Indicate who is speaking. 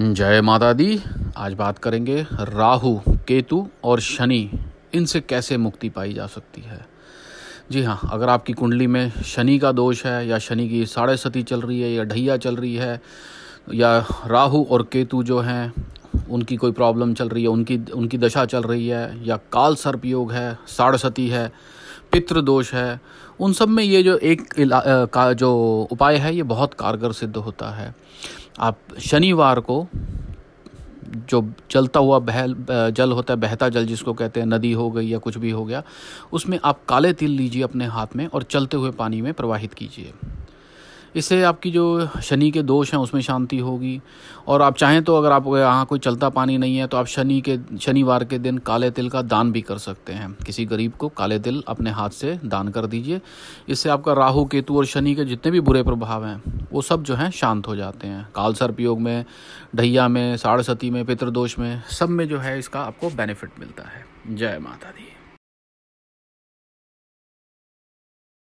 Speaker 1: जय माता दी आज बात करेंगे राहु केतु और शनि इनसे कैसे मुक्ति पाई जा सकती है जी हाँ अगर आपकी कुंडली में शनि का दोष है या शनि की साढ़े सती चल रही है या ढैया चल रही है या राहु और केतु जो हैं उनकी कोई प्रॉब्लम चल रही है उनकी उनकी दशा चल रही है या काल सर्प योग है साढ़े सती है पितृदोष है उन सब में ये जो एक का जो उपाय है ये बहुत कारगर सिद्ध होता है आप शनिवार को जो जलता हुआ बहल जल होता है बहता जल जिसको कहते हैं नदी हो गई या कुछ भी हो गया उसमें आप काले तिल लीजिए अपने हाथ में और चलते हुए पानी में प्रवाहित कीजिए इससे आपकी जो शनि के दोष हैं उसमें शांति होगी और आप चाहें तो अगर आप यहाँ कोई चलता पानी नहीं है तो आप शनि के शनिवार के दिन काले तिल का दान भी कर सकते हैं किसी गरीब को काले तिल अपने हाथ से दान कर दीजिए इससे आपका राहु केतु और शनि के जितने भी बुरे प्रभाव हैं वो सब जो हैं शांत हो जाते हैं काल सर्पयोग में ढैया में साढ़ सती में पितृदोष में सब में जो है इसका आपको बेनिफिट मिलता है जय माता दी